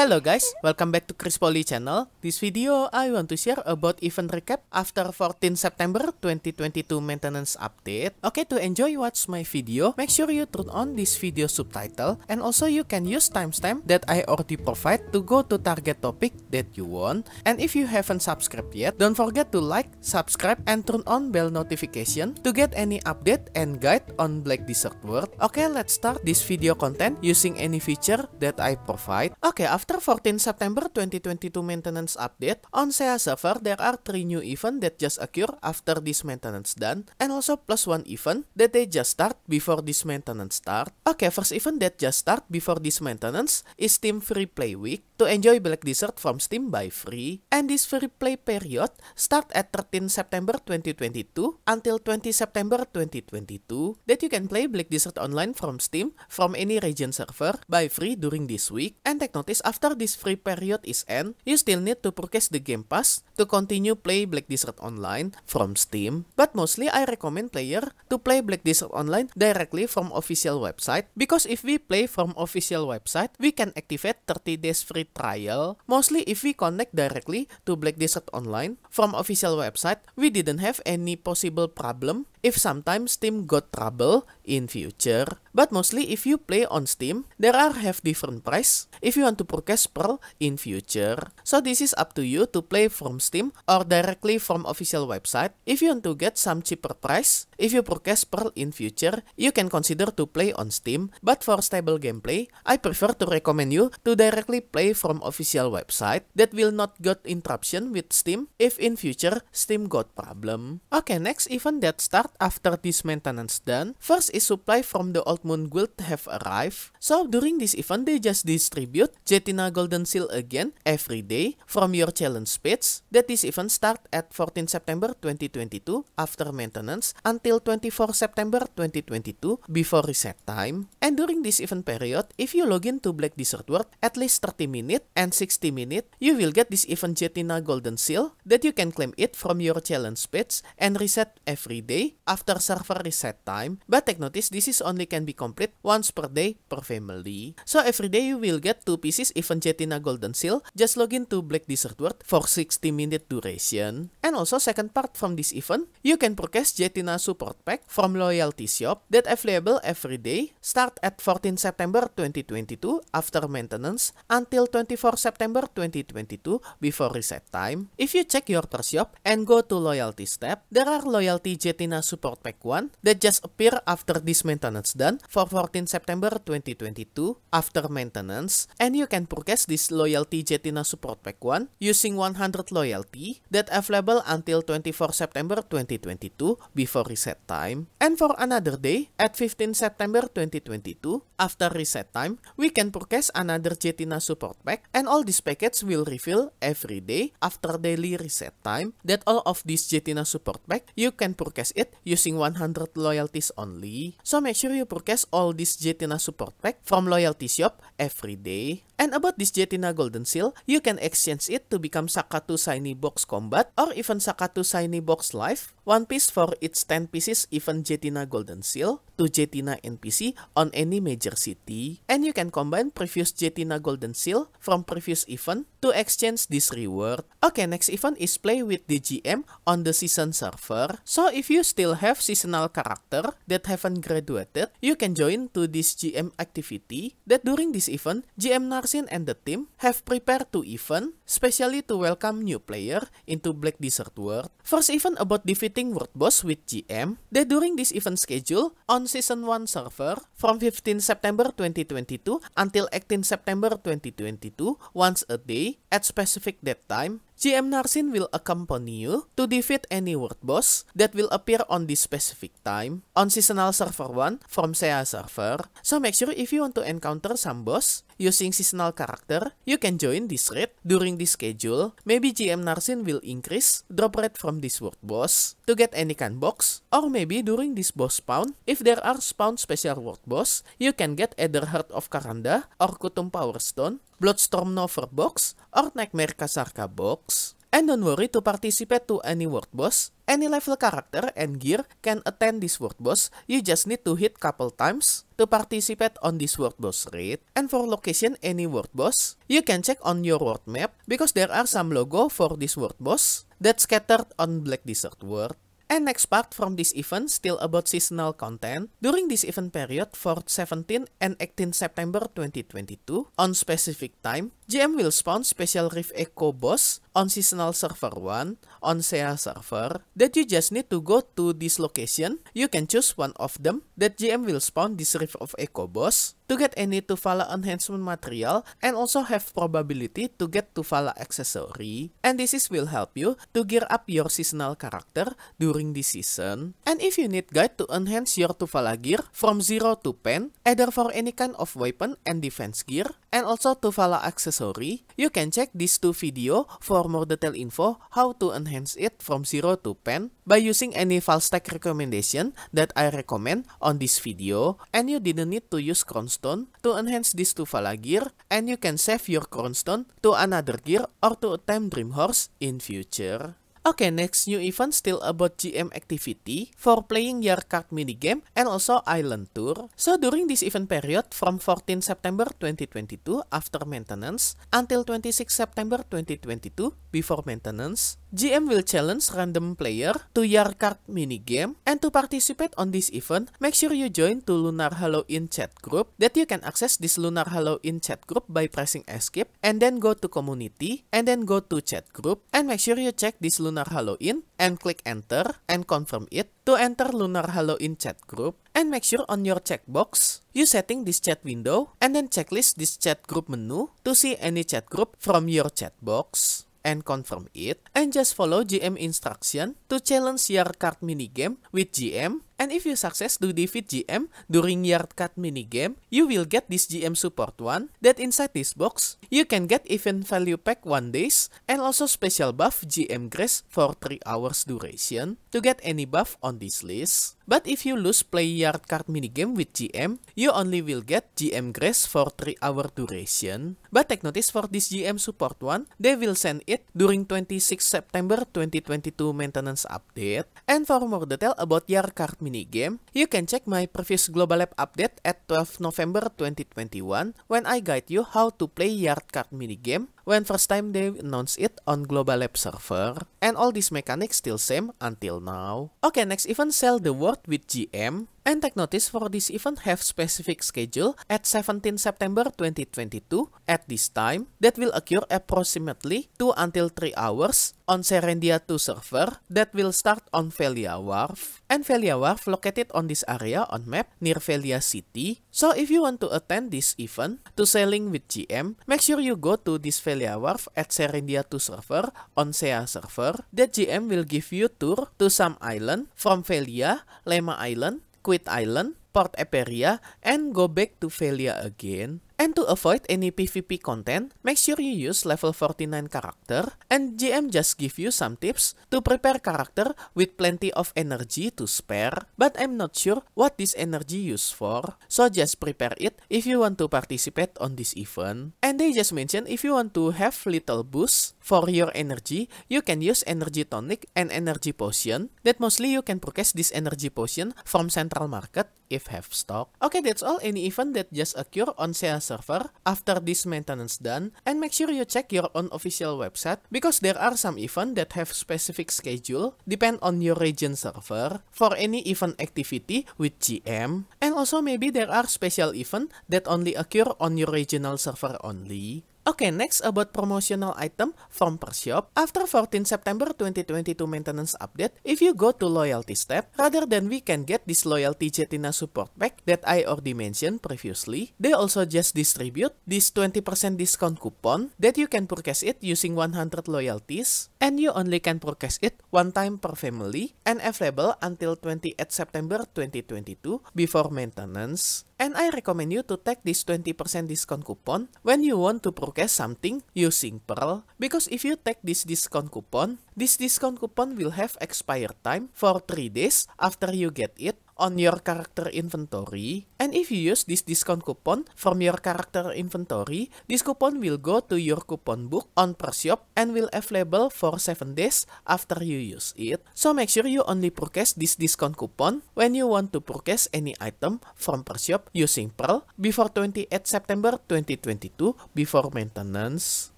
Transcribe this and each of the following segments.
Hello guys, welcome back to Chris Poly channel. This video I want to share about event recap after 14 September 2022 maintenance update. Okay, to enjoy watch my video, make sure you turn on this video subtitle and also you can use timestamp that I already provide to go to target topic that you want. And if you haven't subscribed yet, don't forget to like, subscribe and turn on bell notification to get any update and guide on Black Desert World. Okay, let's start this video content using any feature that I provide. Okay, after after 14 September 2022 maintenance update, on SEA server there are 3 new event that just occur after this maintenance done and also plus 1 event that they just start before this maintenance start. Okay, first event that just start before this maintenance is Steam Free Play Week to enjoy Black Desert from Steam by free and this free play period start at 13 September 2022 until 20 September 2022 that you can play Black Desert online from Steam from any region server by free during this week and take notice after this free period is end, you still need to purchase the Game Pass to continue play Black Desert Online from Steam, but mostly I recommend player to play Black Desert Online directly from official website because if we play from official website, we can activate 30 days free trial. Mostly if we connect directly to Black Desert Online from official website, we didn't have any possible problem if sometimes Steam got trouble in future. But mostly if you play on Steam, there are have different price if you want to purchase Pearl in future. So this is up to you to play from Steam or directly from official website. If you want to get some cheaper price, if you purchase Pearl in future, you can consider to play on Steam. But for stable gameplay, I prefer to recommend you to directly play from official website that will not got interruption with Steam if in future Steam got problem. Okay, next event that start after this maintenance done, first is supply from the Old Moon Guild have arrived. So during this event, they just distribute Jetina Golden Seal again every day from your challenge page. That this event start at 14 September 2022 after maintenance until 24 September 2022 before reset time. And during this event period, if you log in to Black Desert World at least 30 minutes and 60 minutes, you will get this event Jetina Golden Seal that you can claim it from your challenge page and reset every day after server reset time, but take notice this is only can be complete once per day per family. So every day you will get two pieces even Jetina Golden Seal, just login to Black Desert World for 60 minute duration. And also second part from this event, you can purchase Jetina Support Pack from Loyalty Shop that available every day start at 14 September 2022 after maintenance until 24 September 2022 before reset time. If you check your shop and go to Loyalty Step, there are Loyalty Jetina Support support pack 1 that just appear after this maintenance done for 14 September 2022 after maintenance and you can purchase this loyalty Jetina support pack 1 using 100 loyalty that available until 24 September 2022 before reset time and for another day at 15 September 2022 after reset time we can purchase another Jetina support pack and all these packets will refill every day after daily reset time that all of these Jetina support pack you can purchase it using 100 loyalties only. So make sure you purchase all this Jetina support pack from Loyalty Shop every day. And about this Jetina Golden Seal, you can exchange it to become Sakatu Shiny Box Combat or even Sakatu Shiny Box Life One piece for its 10 pieces even Jetina Golden Seal to Jetina NPC on any major city. And you can combine previous Jetina Golden Seal from previous event to exchange this reward. Okay, next event is play with the GM on the season server. So if you still have seasonal character that haven't graduated, you can join to this GM activity that during this event, GM Narsin and the team have prepared to event, especially to welcome new player into Black Desert World. First event about defeating Word Boss with GM that during this event schedule on Season 1 server from 15 September 2022 until 18 September 2022 once a day at specific that time GM Narsin will accompany you to defeat any word boss that will appear on this specific time on seasonal server 1 from SEA server. So make sure if you want to encounter some boss, using seasonal character, you can join this raid during this schedule. Maybe GM Narsin will increase drop rate from this world boss to get any can box, or maybe during this boss spawn, if there are spawn special world boss, you can get either Heart of Karanda or Kutum Power Stone, Bloodstorm Nova box, or Nightmare Kasarka box. And don't worry to participate to any word boss, any level character and gear can attend this word boss, you just need to hit couple times to participate on this word boss raid. And for location any word boss, you can check on your world map because there are some logo for this word boss that scattered on Black Desert world. And next part from this event still about seasonal content. During this event period for 17 and 18 September 2022, on specific time, GM will spawn special rift Echo boss on seasonal server 1, on SEA server, that you just need to go to this location. You can choose one of them that GM will spawn this Rift of boss to get any Tufala enhancement material and also have probability to get Tufala accessory. And this is will help you to gear up your seasonal character during this season. And if you need guide to enhance your Tufala gear from 0 to 10, either for any kind of weapon and defense gear, and also Tufala accessory, you can check these two video for for more detailed info how to enhance it from 0 to pen by using any FalStack recommendation that I recommend on this video and you didn't need to use Cronstone to enhance this Tuvala gear and you can save your Cronstone to another gear or to attempt Dream Horse in future. Okay, next new event still about GM activity for playing your card minigame and also island tour. So during this event period from 14 September 2022 after maintenance until 26 September 2022 before maintenance, GM will challenge random player to your card minigame and to participate on this event, make sure you join to Lunar Halloween chat group that you can access this Lunar Halloween chat group by pressing escape and then go to community and then go to chat group and make sure you check this Lunar Lunar Halloween and click enter and confirm it to enter Lunar Halloween chat group and make sure on your checkbox you setting this chat window and then checklist this chat group menu to see any chat group from your chat box and confirm it and just follow GM instruction to challenge your card minigame with GM And if you success to defeat GM during Yard Cut minigame, you will get this GM support one that inside this box, you can get event value pack 1 days and also special buff GM Grace for 3 hours duration to get any buff on this list. But if you lose play yard card minigame with GM, you only will get GM grace for 3 hour duration. But take notice for this GM support one, they will send it during 26 September 2022 maintenance update. And for more detail about yard card minigame, you can check my previous Global Lab update at 12 November 2021 when I guide you how to play yard card minigame when first time they announced it on Global Lab server, and all these mechanics still same until now. Okay, next even sell the world with GM, And take notice for this event have specific schedule at 17 September 2022 at this time that will occur approximately 2 until 3 hours on Serendia 2 server that will start on Velia Wharf and Velia Wharf located on this area on map near Velia City. So if you want to attend this event to sailing with GM, make sure you go to this Velia Wharf at Serendia 2 server on SEA server that GM will give you tour to some island from Velia, Lema Island, quit Island, Port Eperia, and go back to Velia again? And to avoid any PvP content, make sure you use level 49 character and GM just give you some tips to prepare character with plenty of energy to spare, but I'm not sure what this energy used for, so just prepare it if you want to participate on this event. And they just mentioned if you want to have little boost for your energy, you can use energy tonic and energy potion, that mostly you can purchase this energy potion from central market if have stock. Okay, that's all any event that just occur on sales server after this maintenance done and make sure you check your own official website because there are some events that have specific schedule depend on your region server for any event activity with GM and also maybe there are special events that only occur on your regional server only. Okay, next about promotional item from Pershop. After 14 September 2022 maintenance update, if you go to loyalty step, rather than we can get this loyalty Jetina support pack that I already mentioned previously, they also just distribute this 20% discount coupon that you can purchase it using 100 loyalties and you only can purchase it one time per family and available until 28 September 2022 before maintenance. And I recommend you to take this 20% discount coupon when you want to purchase something using Pearl because if you take this discount coupon, this discount coupon will have expired time for 3 days after you get it on your character inventory. And if you use this discount coupon from your character inventory, this coupon will go to your coupon book on Pershop and will available for 7 days after you use it. So make sure you only purchase this discount coupon when you want to purchase any item from Pershop using Pearl before 28 September 2022 before maintenance.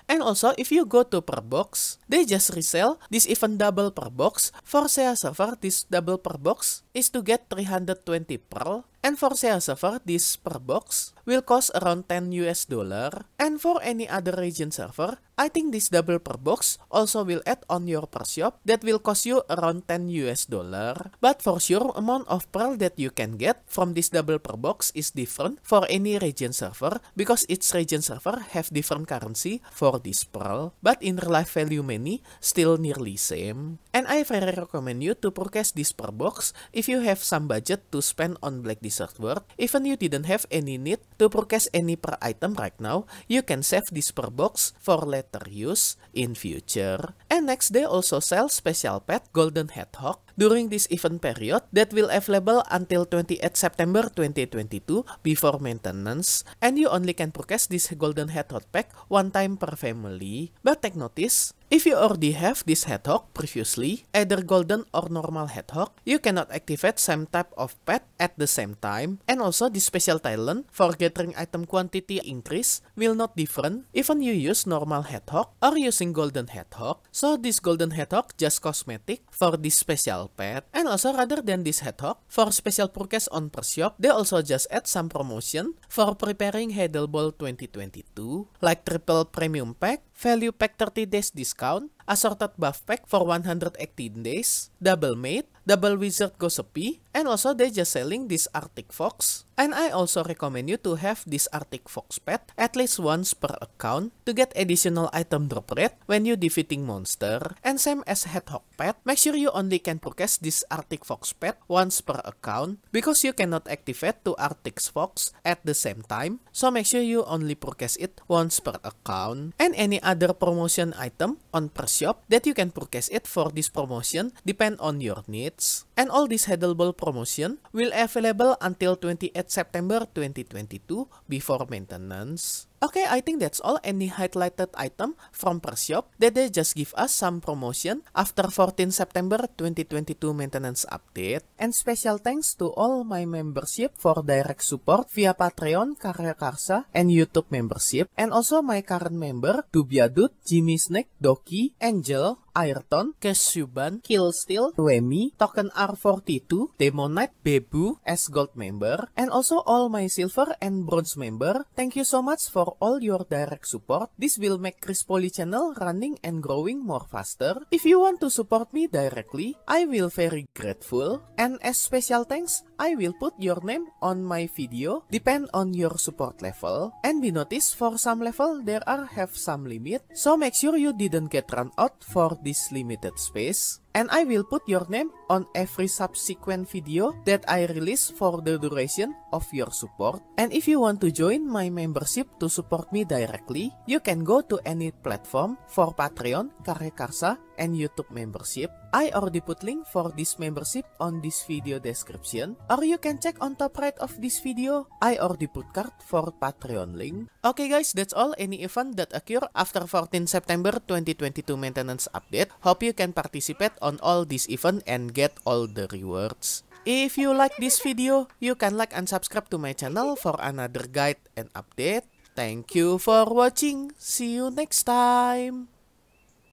And also, if you go to per box, they just resell this even double per box. For SEA server, this double per box is to get 320 pearl. And for SEA server, this per box will cost around 10 US dollar. And for any other region server, I think this double per box also will add on your per shop that will cost you around 10 US dollar. But for sure, amount of pearl that you can get from this double per box is different for any region server because each region server have different currency for this pearl. But in real life value many, still nearly same. And I very recommend you to purchase this per box if you have some budget to spend on Black Desert World. Even you didn't have any need to purchase any per item right now, you can save this per box for later later use in future. And next they also sell special pet Golden Hedgehog during this event period that will available until 28 September 2022 before maintenance and you only can purchase this Golden Hedgehog pack one time per family. But take notice, If you already have this hedgehog previously, either golden or normal hedgehog, you cannot activate same type of pet at the same time, and also the special talent for gathering item quantity increase will not different even you use normal hedgehog or using golden hedgehog, so this golden hedgehog just cosmetic for this special pet, and also rather than this hedgehog, for special purchase on per they also just add some promotion for preparing Hedelball 2022, like triple premium pack, value pack 30 days discount, assorted buff pack for 118 days, double mate, double wizard gossipy, And also they just selling this Arctic Fox. And I also recommend you to have this Arctic Fox pet at least once per account to get additional item drop rate when you defeating monster. And same as Hedgehog pet, make sure you only can purchase this Arctic Fox pet once per account because you cannot activate two Arctic Fox at the same time. So make sure you only purchase it once per account. And any other promotion item on per shop that you can purchase it for this promotion depend on your needs. And all these headable promotion will available until 28 September 2022 before maintenance Okay, I think that's all any highlighted item from Pershop, that they just give us some promotion after 14 September 2022 maintenance update. And special thanks to all my membership for direct support via Patreon, Karya Karsa, and YouTube membership. And also my current member, Dubiadut, Jimmy Snake, Doki, Angel, Ayrton, Kesuban, Killsteel, Wemi, Token R42, Demonite, Bebu, as Gold member, and also all my Silver and Bronze member. Thank you so much for all your direct support. This will make Chris Poly channel running and growing more faster. If you want to support me directly, I will very grateful. And as special thanks, I will put your name on my video, depend on your support level. And be noticed, for some level, there are have some limit, so make sure you didn't get run out for this limited space. and I will put your name on every subsequent video that I release for the duration of your support. And if you want to join my membership to support me directly, you can go to any platform for Patreon, Karya Karsa, and YouTube membership. I already put link for this membership on this video description or you can check on top right of this video. I already put card for Patreon link. Okay guys, that's all any event that occur after 14 September 2022 maintenance update. Hope you can participate on all this event and get all the rewards. If you like this video, you can like and subscribe to my channel for another guide and update. Thank you for watching. See you next time.